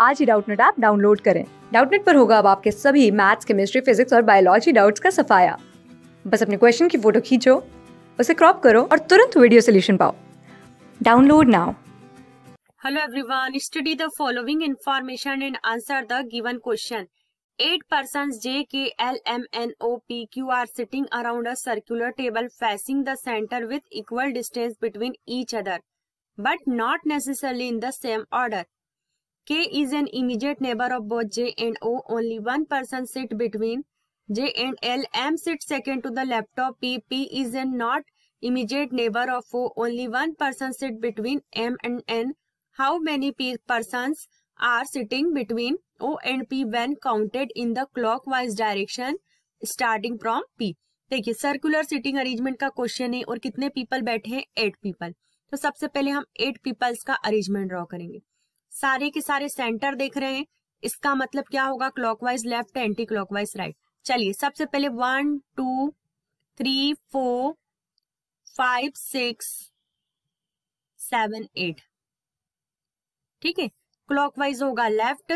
आज ही Doubtnut app download करें डाउटनेट पर होगा अब आपके सभी मैथ्स केमिस्ट्री फिजिक्स और बायोलॉजी डाउट्स का सफाया बस अपने क्वेश्चन की फोटो खींचो उसे क्रॉप करो और तुरंत वीडियो सोल्यूशन पाओ download now hello everyone study the following information and answer the given question eight person J K L M N O P Q R sitting around a circular table facing the centre with equal distance between each other but not necessarily in the same order K is an immediate neighbor of both J and O. Only one person sit between J and L. M sits second to the laptop. P. P is a not immediate neighbor of O. Only one person sit between M and N. How many P persons are sitting between O and P when counted in the clockwise direction starting from P? देखिए circular sitting arrangement का question है और कितने people बैठे हैं eight people तो सबसे पहले हम एट पीपल्स का अरेंजमेंट ड्रॉ करेंगे सारे के सारे सेंटर देख रहे हैं इसका मतलब क्या होगा clockwise left anti clockwise right चलिए सबसे पहले one two three four five six seven eight ठीक है क्लॉकवाइज होगा लेफ्ट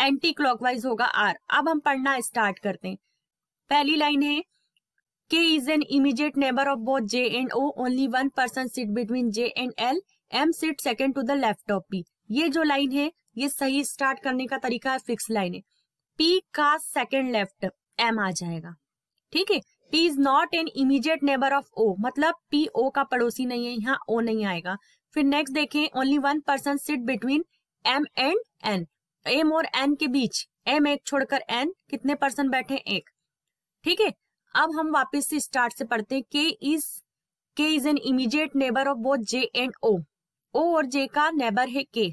एंटी क्लॉकवाइज होगा आर अब हम पढ़ना स्टार्ट करते हैं पहली लाइन है K is an immediate neighbour of both J and O only one person sit between J and L M sit second to the left of P ये जो लाइन है ये सही स्टार्ट करने का तरीका है फिक्स लाइन है पी का सेकेंड लेफ्ट एम आ जाएगा ठीक है P is not an immediate neighbor of O मतलब पी ओ का पड़ोसी नहीं है यहाँ ओ नहीं आएगा फिर नेक्स्ट देखें only one person sit between M and N M और एन के बीच एम एक छोड़कर एन कितने पर्सन बैठे एक ठीक है अब हम वापस से स्टार्ट से पढ़ते हैं K is K is an immediate neighbor of both J and O O और जे का नेबर है के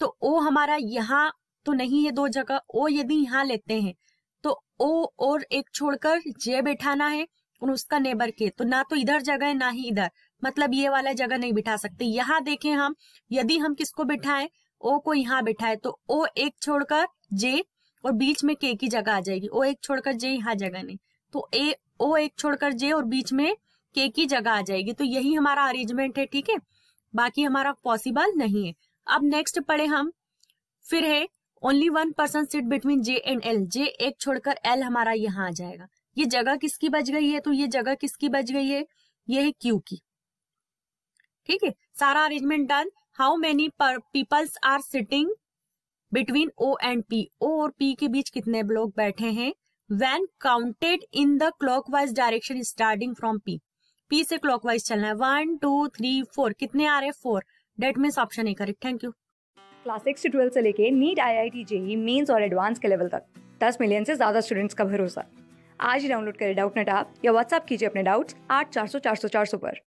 तो ओ हमारा यहाँ तो नहीं है दो जगह ओ यदि यहाँ लेते हैं तो ओ और एक छोड़कर जे बैठाना है और उसका नेबर के तो ना तो इधर जगह है ना ही इधर मतलब ये वाला जगह नहीं बिठा सकते यहाँ देखें हम यदि हम किसको बिठाएं ओ को यहाँ बिठाए तो ओ एक छोड़कर जे और बीच में के की जगह आ जाएगी ओ एक छोड़कर जे यहाँ जगह नहीं तो ए ओ एक छोड़कर जे और बीच में के की जगह आ जाएगी तो यही हमारा अरेंजमेंट है ठीक है बाकी हमारा पॉसिबल नहीं है अब नेक्स्ट पढ़े हम फिर है only one person sit between J and L J एक छोड़कर एल हमारा यहाँ आ जाएगा ये जगह किसकी बच गई है तो ये जगह किसकी बच गई है ये है क्यू की ठीक है सारा arrangement done how many peoples are sitting between O and P O और पी के बीच कितने लोग बैठे हैं when counted in the clockwise direction starting from P P से क्लॉकवाइज चलना है वन टू थ्री फोर कितने आ रहे हैं four that means option A correct thank you class six से ट्वेल्व से लेके NEET I I T JEE Mains और एडवांस के लेवल तक दस मिलियन से ज्यादा स्टूडेंट्स का भरोसा आज ही डाउनलोड करें डाउट नेट आप या व्हाट्सअप कीजिए अपने डाउट्स आठ चार सौ चार सौ चार सौ पर